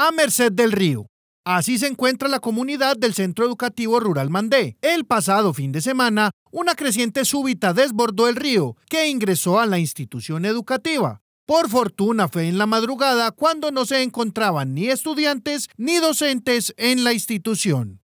a merced del río. Así se encuentra la comunidad del Centro Educativo Rural Mandé. El pasado fin de semana, una creciente súbita desbordó el río que ingresó a la institución educativa. Por fortuna fue en la madrugada cuando no se encontraban ni estudiantes ni docentes en la institución.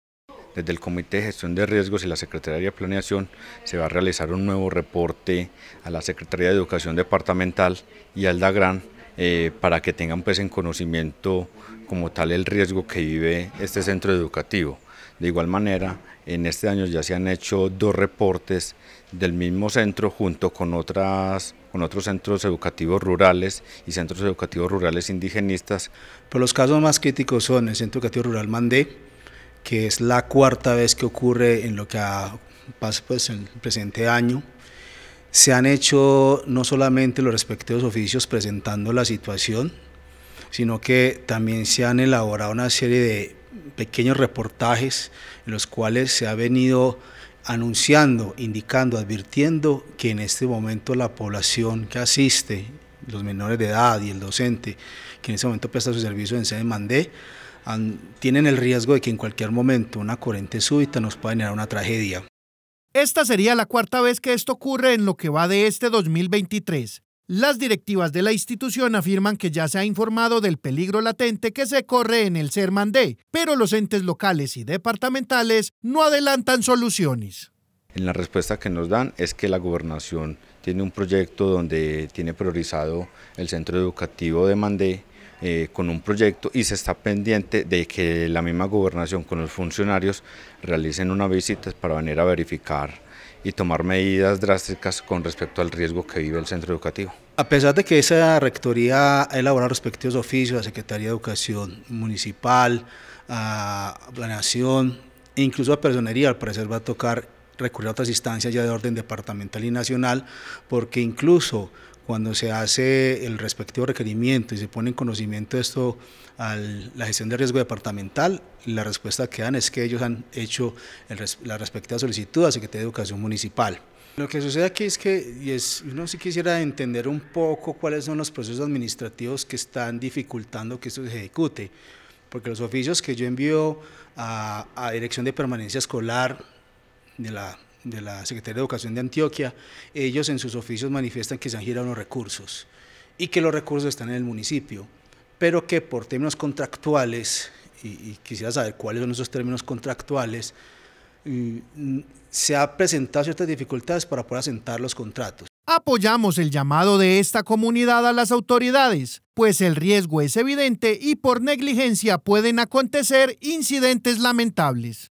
Desde el Comité de Gestión de Riesgos y la Secretaría de Planeación se va a realizar un nuevo reporte a la Secretaría de Educación Departamental y al DAGRAN eh, para que tengan pues en conocimiento como tal el riesgo que vive este centro educativo. De igual manera, en este año ya se han hecho dos reportes del mismo centro junto con, otras, con otros centros educativos rurales y centros educativos rurales indigenistas. Pero pues los casos más críticos son el Centro Educativo Rural Mandé, que es la cuarta vez que ocurre en lo que pasa pues, en el presente año, se han hecho no solamente los respectivos oficios presentando la situación, sino que también se han elaborado una serie de pequeños reportajes en los cuales se ha venido anunciando, indicando, advirtiendo que en este momento la población que asiste, los menores de edad y el docente que en este momento presta su servicio en sede Mandé, tienen el riesgo de que en cualquier momento una corriente súbita nos pueda generar una tragedia. Esta sería la cuarta vez que esto ocurre en lo que va de este 2023. Las directivas de la institución afirman que ya se ha informado del peligro latente que se corre en el ser Mandé, pero los entes locales y departamentales no adelantan soluciones. En la respuesta que nos dan es que la gobernación tiene un proyecto donde tiene priorizado el centro educativo de Mandé eh, con un proyecto y se está pendiente de que la misma gobernación con los funcionarios realicen una visita para venir a verificar y tomar medidas drásticas con respecto al riesgo que vive el centro educativo. A pesar de que esa rectoría ha elaborado respectivos oficios a Secretaría de Educación Municipal, a Planeación, e incluso a Personería, al parecer va a tocar recurrir a otras instancias ya de orden departamental y nacional, porque incluso cuando se hace el respectivo requerimiento y se pone en conocimiento esto a la gestión de riesgo departamental, la respuesta que dan es que ellos han hecho la respectiva solicitud a Secretaría de Educación Municipal. Lo que sucede aquí es que y es, uno sí quisiera entender un poco cuáles son los procesos administrativos que están dificultando que esto se ejecute, porque los oficios que yo envío a, a Dirección de Permanencia Escolar de la de la Secretaría de Educación de Antioquia, ellos en sus oficios manifiestan que se han girado los recursos y que los recursos están en el municipio, pero que por términos contractuales, y, quisiera saber cuáles son esos términos contractuales, mm, se ha presentado ciertas dificultades para poder asentar los contratos. Apoyamos el llamado de esta comunidad a las autoridades, pues el riesgo es evidente y por negligencia pueden acontecer incidentes lamentables.